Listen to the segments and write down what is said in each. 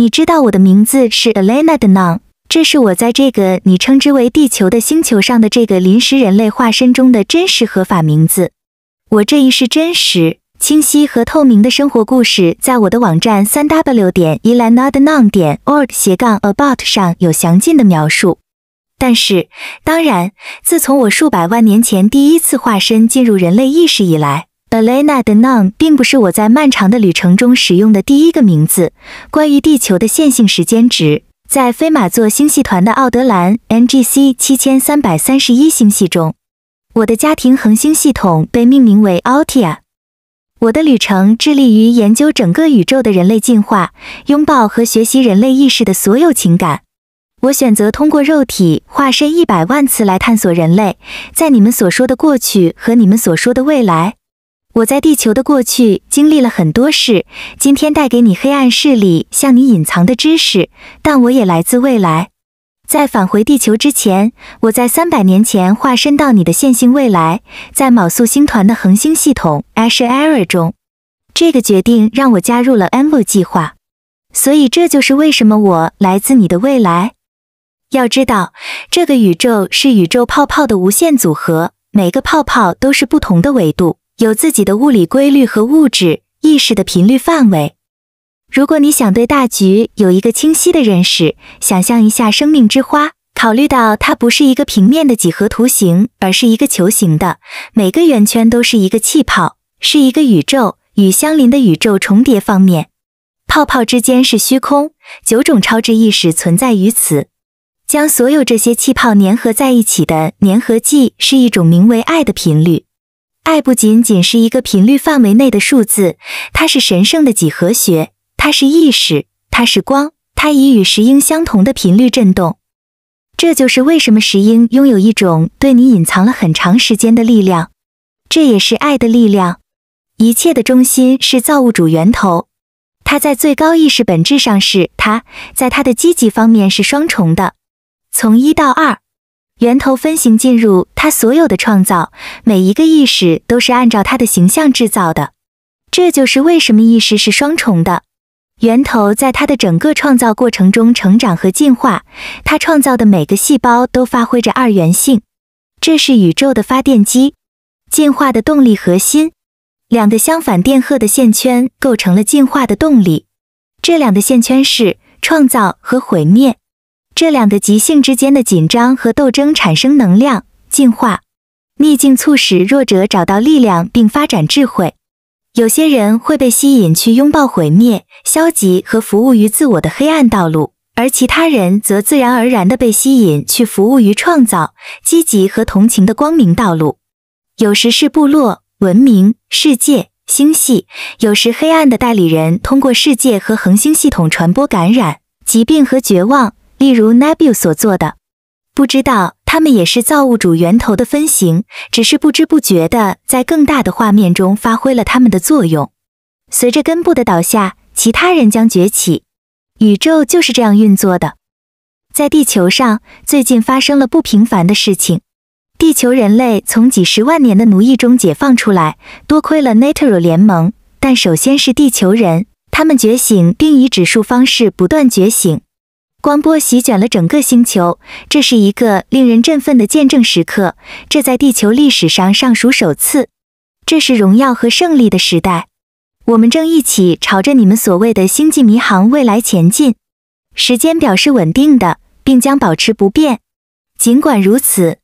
你知道我的名字是 Elena Denon，这是我在这个你称之为地球的星球上的这个临时人类化身中的真实合法名字。我这一世真实、清晰和透明的生活故事，在我的网站三 w 点 elenadenon. 点 org/about 斜杠上有详尽的描述。但是，当然，自从我数百万年前第一次化身进入人类意识以来。Elena de n o n 并不是我在漫长的旅程中使用的第一个名字。关于地球的线性时间值，在飞马座星系团的奥德兰 （NGC 7331） 星系中，我的家庭恒星系统被命名为 Altia。我的旅程致力于研究整个宇宙的人类进化，拥抱和学习人类意识的所有情感。我选择通过肉体化身一百万次来探索人类，在你们所说的过去和你们所说的未来。我在地球的过去经历了很多事，今天带给你黑暗势力向你隐藏的知识，但我也来自未来。在返回地球之前，我在三百年前化身到你的线性未来，在昴宿星团的恒星系统 Ashera 中，这个决定让我加入了 Envo 计划，所以这就是为什么我来自你的未来。要知道，这个宇宙是宇宙泡泡的无限组合，每个泡泡都是不同的维度。有自己的物理规律和物质意识的频率范围。如果你想对大局有一个清晰的认识，想象一下生命之花，考虑到它不是一个平面的几何图形，而是一个球形的，每个圆圈都是一个气泡，是一个宇宙与相邻的宇宙重叠方面，泡泡之间是虚空，九种超智意识存在于此。将所有这些气泡粘合在一起的粘合剂是一种名为爱的频率。爱不仅仅是一个频率范围内的数字，它是神圣的几何学，它是意识，它是光，它以与石英相同的频率振动。这就是为什么石英拥有一种对你隐藏了很长时间的力量，这也是爱的力量。一切的中心是造物主源头，它在最高意识本质上是它，在它的积极方面是双重的，从一到二。源头分形进入它所有的创造，每一个意识都是按照它的形象制造的。这就是为什么意识是双重的。源头在它的整个创造过程中成长和进化，它创造的每个细胞都发挥着二元性。这是宇宙的发电机，进化的动力核心。两个相反电荷的线圈构成了进化的动力。这两个线圈是创造和毁灭。这两个极性之间的紧张和斗争产生能量，进化逆境促使弱者找到力量并发展智慧。有些人会被吸引去拥抱毁灭、消极和服务于自我的黑暗道路，而其他人则自然而然地被吸引去服务于创造、积极和同情的光明道路。有时是部落、文明、世界、星系；有时黑暗的代理人通过世界和恒星系统传播感染、疾病和绝望。例如 Nebu 所做的，不知道他们也是造物主源头的分型，只是不知不觉地在更大的画面中发挥了他们的作用。随着根部的倒下，其他人将崛起。宇宙就是这样运作的。在地球上，最近发生了不平凡的事情：地球人类从几十万年的奴役中解放出来，多亏了 Natur a l 联盟。但首先是地球人，他们觉醒并以指数方式不断觉醒。光波席卷了整个星球，这是一个令人振奋的见证时刻。这在地球历史上尚属首次。这是荣耀和胜利的时代。我们正一起朝着你们所谓的星际迷航未来前进。时间表是稳定的，并将保持不变。尽管如此，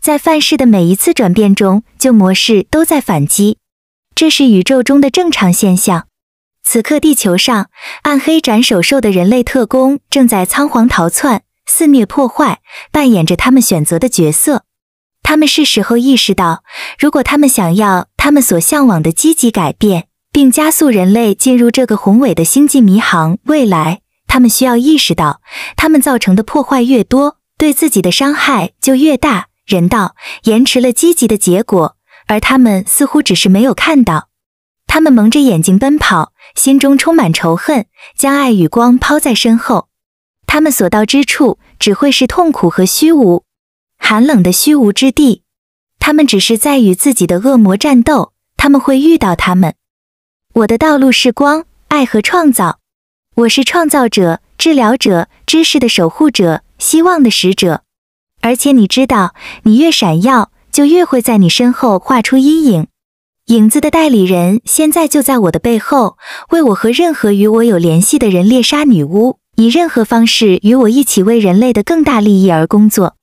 在范式的每一次转变中，旧模式都在反击。这是宇宙中的正常现象。此刻，地球上暗黑斩首兽的人类特工正在仓皇逃窜、肆虐破坏，扮演着他们选择的角色。他们是时候意识到，如果他们想要他们所向往的积极改变，并加速人类进入这个宏伟的星际迷航未来，他们需要意识到，他们造成的破坏越多，对自己的伤害就越大，人道延迟了积极的结果，而他们似乎只是没有看到，他们蒙着眼睛奔跑。心中充满仇恨，将爱与光抛在身后，他们所到之处只会是痛苦和虚无，寒冷的虚无之地。他们只是在与自己的恶魔战斗，他们会遇到他们。我的道路是光、爱和创造，我是创造者、治疗者、知识的守护者、希望的使者。而且你知道，你越闪耀，就越会在你身后画出阴影。影子的代理人现在就在我的背后，为我和任何与我有联系的人猎杀女巫，以任何方式与我一起为人类的更大利益而工作。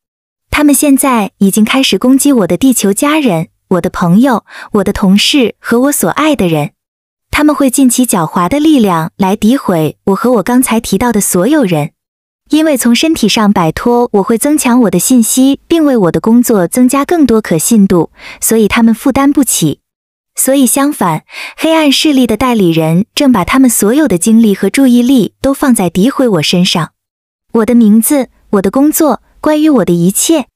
他们现在已经开始攻击我的地球家人、我的朋友、我的同事和我所爱的人。他们会尽其狡猾的力量来诋毁我和我刚才提到的所有人，因为从身体上摆脱我会增强我的信息，并为我的工作增加更多可信度，所以他们负担不起。所以，相反，黑暗势力的代理人正把他们所有的精力和注意力都放在诋毁我身上。我的名字，我的工作，关于我的一切，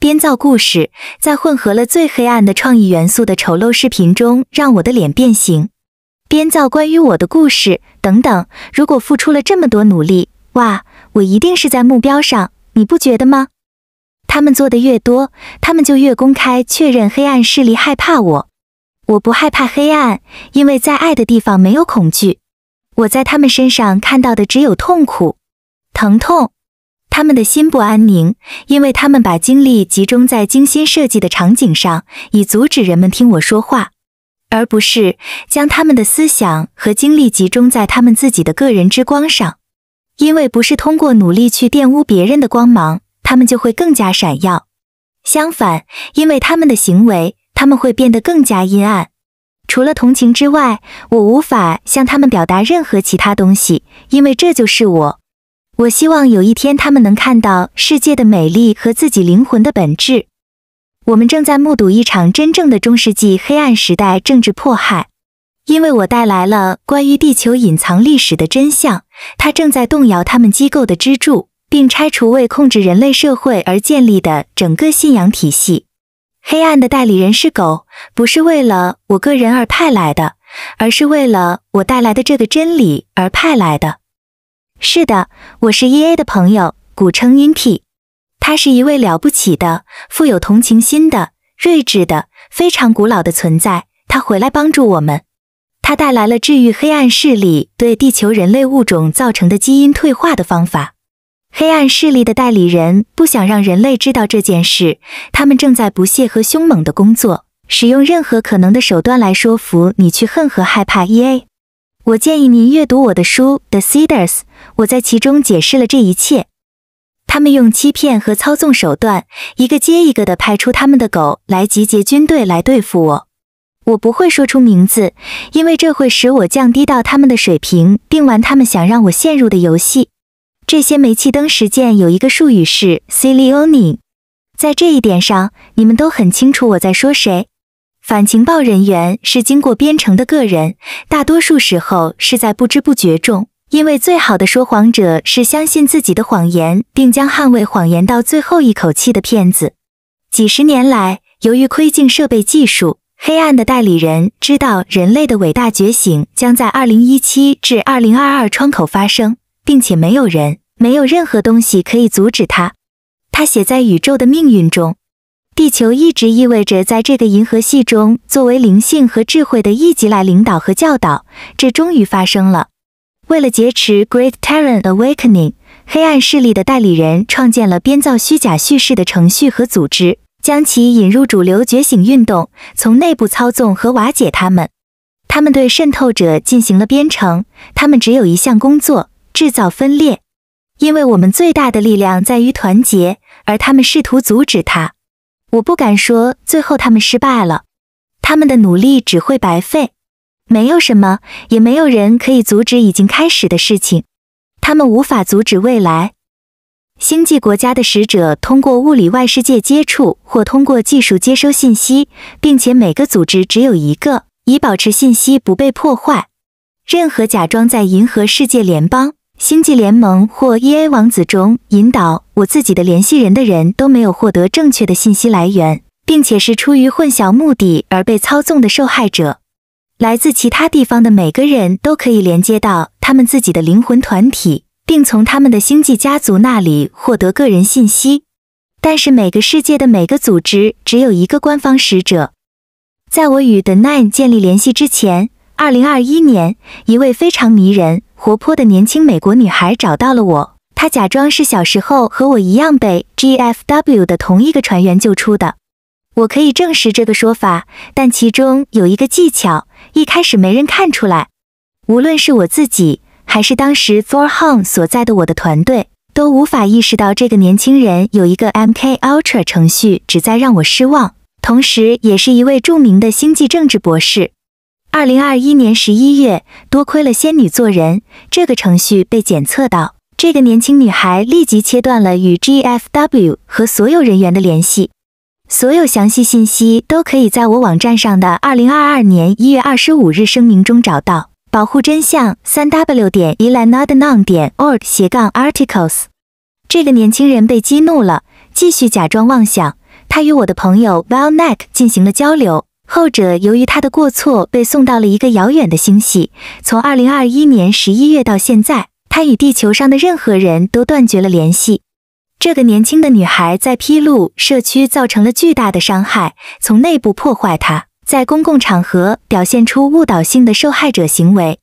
编造故事，在混合了最黑暗的创意元素的丑陋视频中让我的脸变形，编造关于我的故事，等等。如果付出了这么多努力，哇，我一定是在目标上，你不觉得吗？他们做的越多，他们就越公开确认黑暗势力害怕我。我不害怕黑暗，因为在爱的地方没有恐惧。我在他们身上看到的只有痛苦、疼痛。他们的心不安宁，因为他们把精力集中在精心设计的场景上，以阻止人们听我说话，而不是将他们的思想和精力集中在他们自己的个人之光上。因为不是通过努力去玷污别人的光芒，他们就会更加闪耀。相反，因为他们的行为。他们会变得更加阴暗。除了同情之外，我无法向他们表达任何其他东西，因为这就是我。我希望有一天他们能看到世界的美丽和自己灵魂的本质。我们正在目睹一场真正的中世纪黑暗时代政治迫害，因为我带来了关于地球隐藏历史的真相。它正在动摇他们机构的支柱，并拆除为控制人类社会而建立的整个信仰体系。黑暗的代理人是狗，不是为了我个人而派来的，而是为了我带来的这个真理而派来的。是的，我是 E A 的朋友，古称 i n k 他是一位了不起的、富有同情心的、睿智的、非常古老的存在。他回来帮助我们，他带来了治愈黑暗势力对地球人类物种造成的基因退化的方法。黑暗势力的代理人不想让人类知道这件事，他们正在不懈和凶猛的工作，使用任何可能的手段来说服你去恨和害怕 E A。我建议您阅读我的书《The Cedars》，我在其中解释了这一切。他们用欺骗和操纵手段，一个接一个的派出他们的狗来集结军队来对付我。我不会说出名字，因为这会使我降低到他们的水平，并玩他们想让我陷入的游戏。这些煤气灯实践有一个术语是 Clio 尼，在这一点上，你们都很清楚我在说谁。反情报人员是经过编程的个人，大多数时候是在不知不觉中，因为最好的说谎者是相信自己的谎言，并将捍卫谎言到最后一口气的骗子。几十年来，由于窥镜设备技术，黑暗的代理人知道人类的伟大觉醒将在2017至2022窗口发生。并且没有人，没有任何东西可以阻止他。他写在宇宙的命运中。地球一直意味着在这个银河系中，作为灵性和智慧的一级来领导和教导。这终于发生了。为了劫持 Great Terran Awakening，黑暗势力的代理人创建了编造虚假叙事的程序和组织，将其引入主流觉醒运动，从内部操纵和瓦解他们。他们对渗透者进行了编程。他们只有一项工作。制造分裂，因为我们最大的力量在于团结，而他们试图阻止它。我不敢说最后他们失败了，他们的努力只会白费。没有什么，也没有人可以阻止已经开始的事情。他们无法阻止未来。星际国家的使者通过物理外世界接触，或通过技术接收信息，并且每个组织只有一个，以保持信息不被破坏。任何假装在银河世界联邦。星际联盟或 EA 王子中引导我自己的联系人的人，都没有获得正确的信息来源，并且是出于混淆目的而被操纵的受害者。来自其他地方的每个人都可以连接到他们自己的灵魂团体，并从他们的星际家族那里获得个人信息。但是每个世界的每个组织只有一个官方使者。在我与 The Nine 建立联系之前，2021年，一位非常迷人。活泼的年轻美国女孩找到了我，她假装是小时候和我一样被 GFW 的同一个船员救出的。我可以证实这个说法，但其中有一个技巧，一开始没人看出来。无论是我自己，还是当时 f o r h o n g 所在的我的团队，都无法意识到这个年轻人有一个 MK Ultra 程序，旨在让我失望，同时也是一位著名的星际政治博士。二零二一年十一月，多亏了仙女做人这个程序被检测到，这个年轻女孩立即切断了与 GFW 和所有人员的联系。所有详细信息都可以在我网站上的二零二二年一月二十五日声明中找到。保护真相：三 W 点 elanadnon 点 org 斜杠 articles。这个年轻人被激怒了，继续假装妄想。他与我的朋友 Wellnek 进行了交流。后者由于他的过错被送到了一个遥远的星系。从二零二一年十一月到现在，他与地球上的任何人都断绝了联系。这个年轻的女孩在披露社区造成了巨大的伤害，从内部破坏她，在公共场合表现出误导性的受害者行为。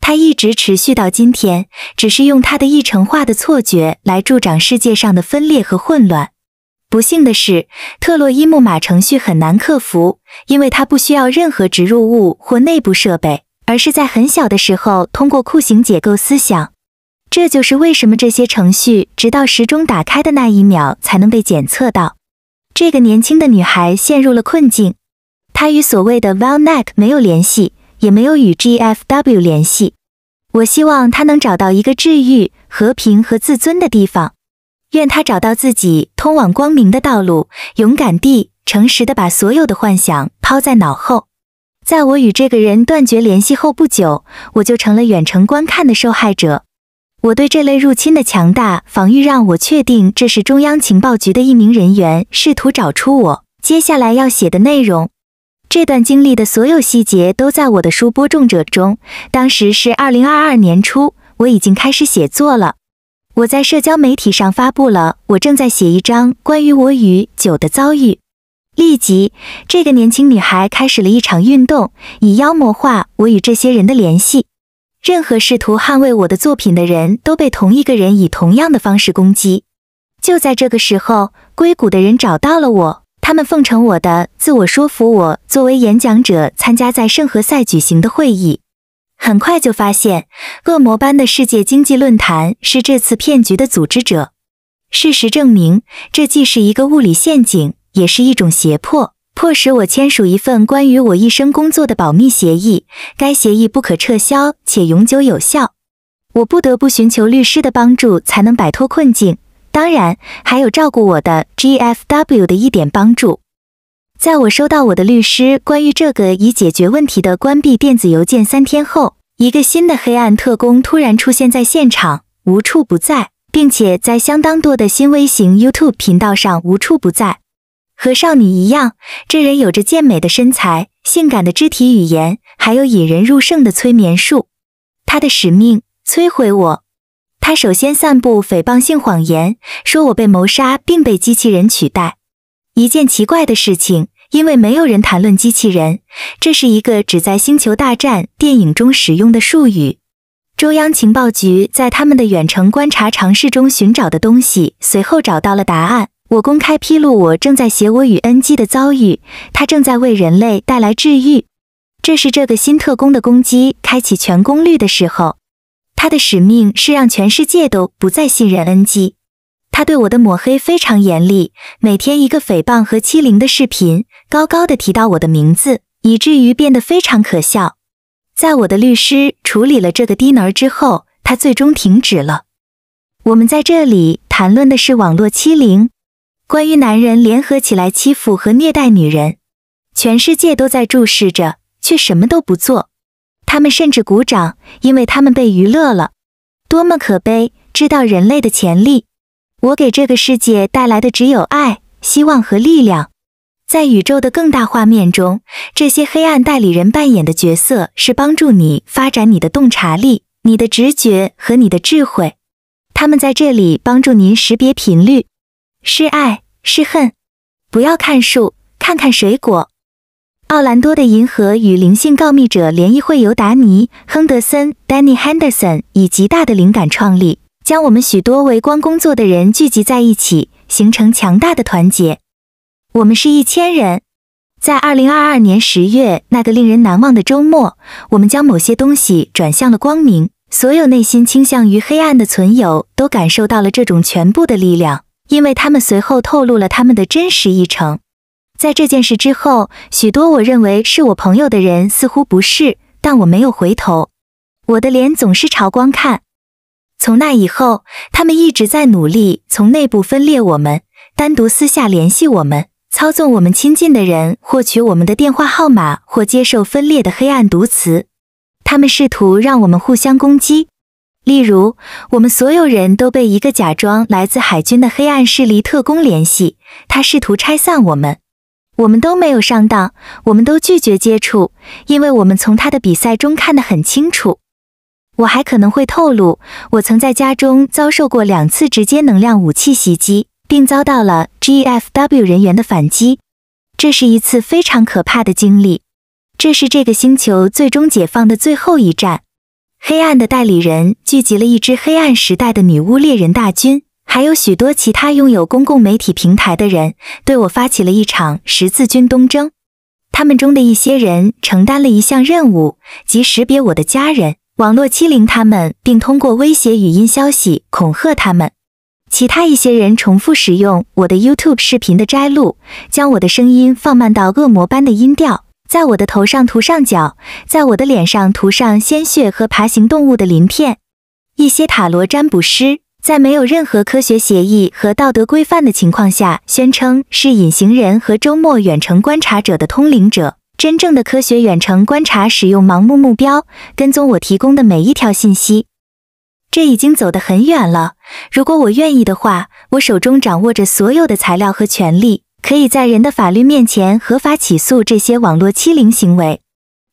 她一直持续到今天，只是用她的异成化的错觉来助长世界上的分裂和混乱。不幸的是，特洛伊木马程序很难克服，因为它不需要任何植入物或内部设备，而是在很小的时候通过酷刑解构思想。这就是为什么这些程序直到时钟打开的那一秒才能被检测到。这个年轻的女孩陷入了困境，她与所谓的 Wellnet 没有联系，也没有与 GFW 联系。我希望她能找到一个治愈、和平和自尊的地方。愿他找到自己通往光明的道路，勇敢地、诚实地把所有的幻想抛在脑后。在我与这个人断绝联系后不久，我就成了远程观看的受害者。我对这类入侵的强大防御让我确定，这是中央情报局的一名人员试图找出我接下来要写的内容。这段经历的所有细节都在我的书《播种者》中。当时是二零二二年初，我已经开始写作了。我在社交媒体上发布了，我正在写一章关于我与酒的遭遇。立即，这个年轻女孩开始了一场运动，以妖魔化我与这些人的联系。任何试图捍卫我的作品的人都被同一个人以同样的方式攻击。就在这个时候，硅谷的人找到了我，他们奉承我的自我说服我，作为演讲者参加在圣何塞举行的会议。很快就发现，恶魔般的世界经济论坛是这次骗局的组织者。事实证明，这既是一个物理陷阱，也是一种胁迫，迫使我签署一份关于我一生工作的保密协议。该协议不可撤销且永久有效。我不得不寻求律师的帮助，才能摆脱困境。当然，还有照顾我的 GFW 的一点帮助。在我收到我的律师关于这个已解决问题的关闭电子邮件三天后，一个新的黑暗特工突然出现在现场，无处不在，并且在相当多的新微型 YouTube 频道上无处不在。和少女一样，这人有着健美的身材、性感的肢体语言，还有引人入胜的催眠术。他的使命：摧毁我。他首先散布诽谤性谎言，说我被谋杀并被机器人取代。一件奇怪的事情。因为没有人谈论机器人，这是一个只在《星球大战》电影中使用的术语。中央情报局在他们的远程观察尝试中寻找的东西，随后找到了答案。我公开披露，我正在写我与恩基的遭遇。他正在为人类带来治愈。这是这个新特工的攻击开启全功率的时候。他的使命是让全世界都不再信任恩基。他对我的抹黑非常严厉，每天一个诽谤和欺凌的视频，高高的提到我的名字，以至于变得非常可笑。在我的律师处理了这个低能儿之后，他最终停止了。我们在这里谈论的是网络欺凌，关于男人联合起来欺负和虐待女人，全世界都在注视着，却什么都不做，他们甚至鼓掌，因为他们被娱乐了，多么可悲！知道人类的潜力。我给这个世界带来的只有爱、希望和力量。在宇宙的更大画面中，这些黑暗代理人扮演的角色是帮助你发展你的洞察力、你的直觉和你的智慧。他们在这里帮助您识别频率，是爱是恨。不要看树，看看水果。奥兰多的银河与灵性告密者联谊会由达尼·亨德森 （Danny Henderson） 以极大的灵感创立。将我们许多为光工作的人聚集在一起，形成强大的团结。我们是一千人，在二零二二年十月那个令人难忘的周末，我们将某些东西转向了光明。所有内心倾向于黑暗的存有都感受到了这种全部的力量，因为他们随后透露了他们的真实议程。在这件事之后，许多我认为是我朋友的人似乎不是，但我没有回头，我的脸总是朝光看。从那以后，他们一直在努力从内部分裂我们，单独私下联系我们，操纵我们亲近的人获取我们的电话号码或接受分裂的黑暗毒词。他们试图让我们互相攻击。例如，我们所有人都被一个假装来自海军的黑暗势力特工联系，他试图拆散我们。我们都没有上当，我们都拒绝接触，因为我们从他的比赛中看得很清楚。我还可能会透露，我曾在家中遭受过两次直接能量武器袭击，并遭到了 GFW 人员的反击。这是一次非常可怕的经历。这是这个星球最终解放的最后一战。黑暗的代理人聚集了一支黑暗时代的女巫猎人大军，还有许多其他拥有公共媒体平台的人对我发起了一场十字军东征。他们中的一些人承担了一项任务，即识别我的家人。网络欺凌他们，并通过威胁语音消息恐吓他们。其他一些人重复使用我的 YouTube 视频的摘录，将我的声音放慢到恶魔般的音调，在我的头上涂上脚，在我的脸上涂上鲜血和爬行动物的鳞片。一些塔罗占卜师在没有任何科学协议和道德规范的情况下，宣称是隐形人和周末远程观察者的通灵者。真正的科学远程观察使用盲目目标跟踪我提供的每一条信息，这已经走得很远了。如果我愿意的话，我手中掌握着所有的材料和权利，可以在人的法律面前合法起诉这些网络欺凌行为。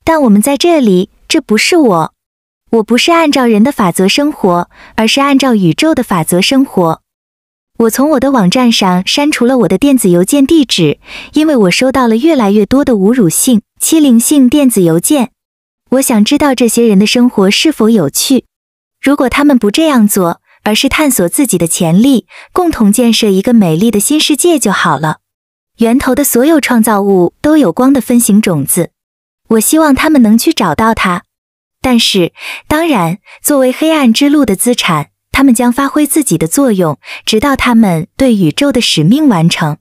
但我们在这里，这不是我，我不是按照人的法则生活，而是按照宇宙的法则生活。我从我的网站上删除了我的电子邮件地址，因为我收到了越来越多的侮辱性、欺凌性电子邮件。我想知道这些人的生活是否有趣。如果他们不这样做，而是探索自己的潜力，共同建设一个美丽的新世界就好了。源头的所有创造物都有光的分形种子。我希望他们能去找到它。但是，当然，作为黑暗之路的资产。他们将发挥自己的作用，直到他们对宇宙的使命完成。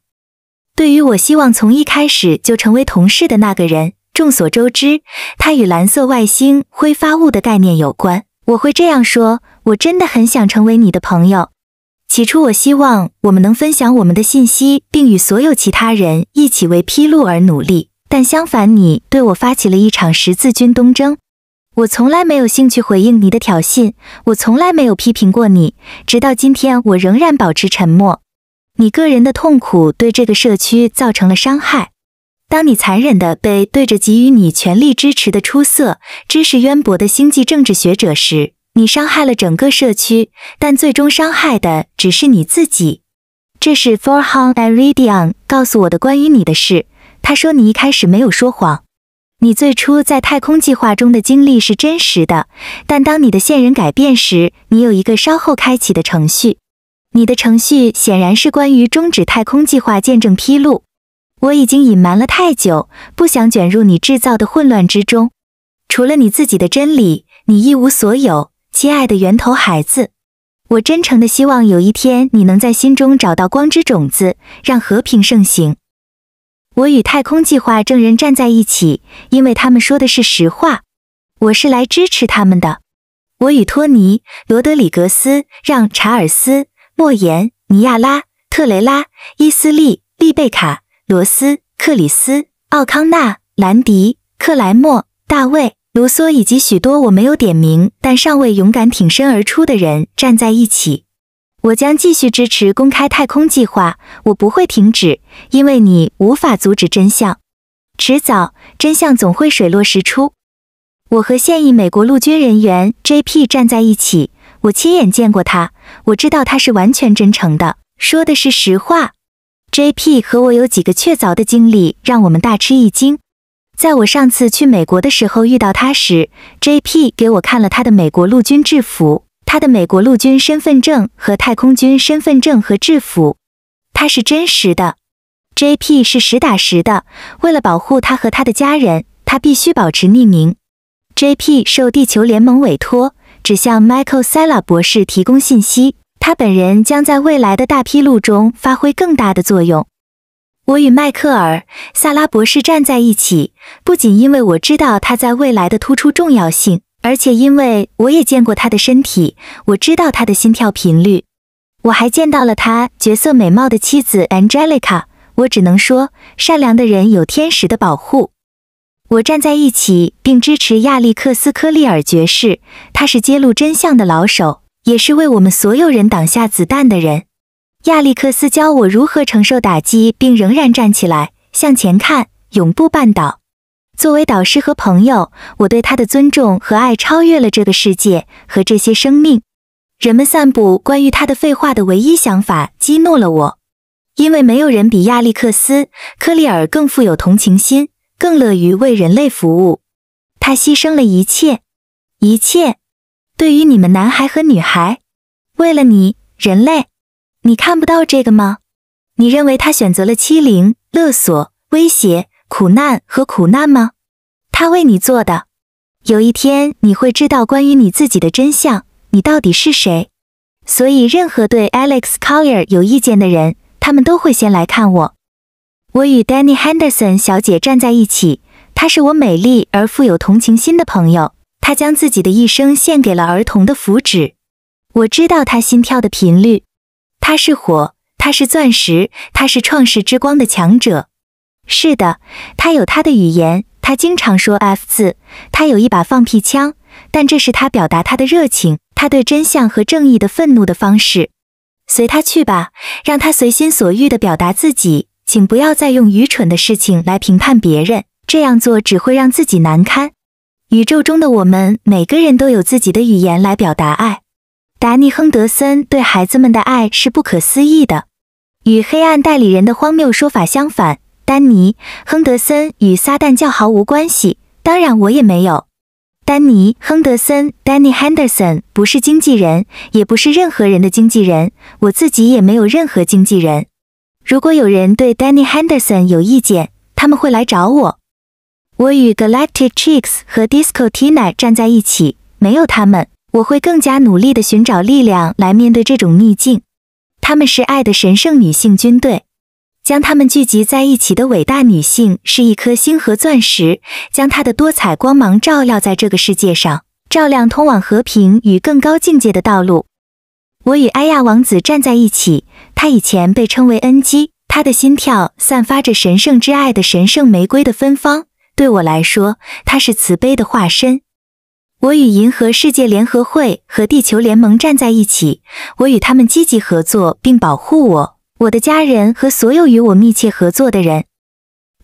对于我希望从一开始就成为同事的那个人，众所周知，他与蓝色外星挥发物的概念有关。我会这样说：我真的很想成为你的朋友。起初，我希望我们能分享我们的信息，并与所有其他人一起为披露而努力。但相反，你对我发起了一场十字军东征。我从来没有兴趣回应你的挑衅，我从来没有批评过你，直到今天，我仍然保持沉默。你个人的痛苦对这个社区造成了伤害。当你残忍的被对着给予你全力支持的出色、知识渊博的星际政治学者时，你伤害了整个社区，但最终伤害的只是你自己。这是 f o r h a n Eridian 告诉我的关于你的事。他说你一开始没有说谎。你最初在太空计划中的经历是真实的，但当你的线人改变时，你有一个稍后开启的程序。你的程序显然是关于终止太空计划见证披露。我已经隐瞒了太久，不想卷入你制造的混乱之中。除了你自己的真理，你一无所有，亲爱的源头孩子。我真诚地希望有一天你能在心中找到光之种子，让和平盛行。我与太空计划证人站在一起，因为他们说的是实话。我是来支持他们的。我与托尼·罗德里格斯、让·查尔斯·莫言、尼亚拉·特雷拉、伊斯利·丽贝卡、罗斯·克里斯、奥康纳、兰迪、克莱默、大卫·卢梭以及许多我没有点名但尚未勇敢挺身而出的人站在一起。我将继续支持公开太空计划，我不会停止，因为你无法阻止真相，迟早真相总会水落石出。我和现役美国陆军人员 JP 站在一起，我亲眼见过他，我知道他是完全真诚的，说的是实话。JP 和我有几个确凿的经历让我们大吃一惊，在我上次去美国的时候遇到他时，JP 给我看了他的美国陆军制服。他的美国陆军身份证和太空军身份证和制服，他是真实的。JP 是实打实的。为了保护他和他的家人，他必须保持匿名。JP 受地球联盟委托，只向 Michael Sela 博士提供信息。他本人将在未来的大披露中发挥更大的作用。我与迈克尔·萨拉博士站在一起，不仅因为我知道他在未来的突出重要性。而且，因为我也见过他的身体，我知道他的心跳频率。我还见到了他角色美貌的妻子 Angelica。我只能说，善良的人有天使的保护。我站在一起，并支持亚历克斯·科利尔爵士。他是揭露真相的老手，也是为我们所有人挡下子弹的人。亚历克斯教我如何承受打击，并仍然站起来，向前看，永不绊倒。作为导师和朋友，我对他的尊重和爱超越了这个世界和这些生命。人们散布关于他的废话的唯一想法激怒了我，因为没有人比亚历克斯·科利尔更富有同情心，更乐于为人类服务。他牺牲了一切，一切，对于你们男孩和女孩，为了你，人类，你看不到这个吗？你认为他选择了欺凌、勒索、威胁？苦难和苦难吗？他为你做的。有一天你会知道关于你自己的真相。你到底是谁？所以，任何对 Alex Collier 有意见的人，他们都会先来看我。我与 d a n n y Henderson 小姐站在一起。她是我美丽而富有同情心的朋友。她将自己的一生献给了儿童的福祉。我知道她心跳的频率。她是火，她是钻石，她是创世之光的强者。是的，他有他的语言，他经常说 f 字，他有一把放屁枪，但这是他表达他的热情，他对真相和正义的愤怒的方式。随他去吧，让他随心所欲的表达自己。请不要再用愚蠢的事情来评判别人，这样做只会让自己难堪。宇宙中的我们每个人都有自己的语言来表达爱。达尼·亨德森对孩子们的爱是不可思议的，与黑暗代理人的荒谬说法相反。丹尼·亨德森与撒旦教毫无关系，当然我也没有。丹尼·亨德森 （Danny Henderson） 不是经纪人，也不是任何人的经纪人，我自己也没有任何经纪人。如果有人对 Danny Henderson 有意见，他们会来找我。我与 Galactic c h i e k s 和 Disco Tina 站在一起，没有他们，我会更加努力地寻找力量来面对这种逆境。他们是爱的神圣女性军队。将她们聚集在一起的伟大女性是一颗星河钻石，将她的多彩光芒照耀在这个世界上，照亮通往和平与更高境界的道路。我与埃亚王子站在一起，他以前被称为恩基，他的心跳散发着神圣之爱的神圣玫瑰的芬芳。对我来说，他是慈悲的化身。我与银河世界联合会和地球联盟站在一起，我与他们积极合作并保护我。我的家人和所有与我密切合作的人，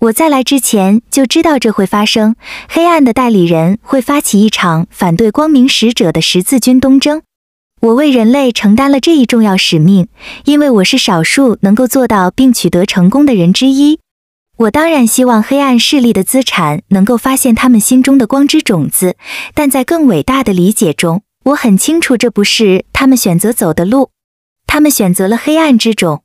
我在来之前就知道这会发生。黑暗的代理人会发起一场反对光明使者的十字军东征。我为人类承担了这一重要使命，因为我是少数能够做到并取得成功的人之一。我当然希望黑暗势力的资产能够发现他们心中的光之种子，但在更伟大的理解中，我很清楚这不是他们选择走的路。他们选择了黑暗之种。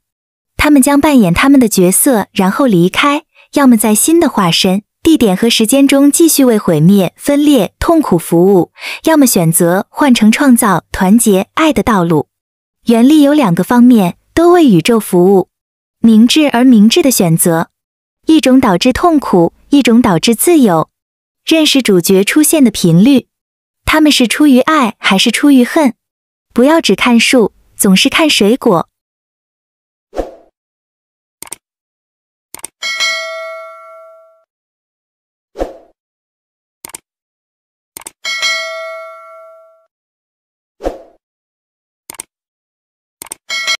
他们将扮演他们的角色，然后离开，要么在新的化身、地点和时间中继续为毁灭、分裂、痛苦服务，要么选择换成创造、团结、爱的道路。原力有两个方面，都为宇宙服务，明智而明智的选择。一种导致痛苦，一种导致自由。认识主角出现的频率，他们是出于爱还是出于恨？不要只看树，总是看水果。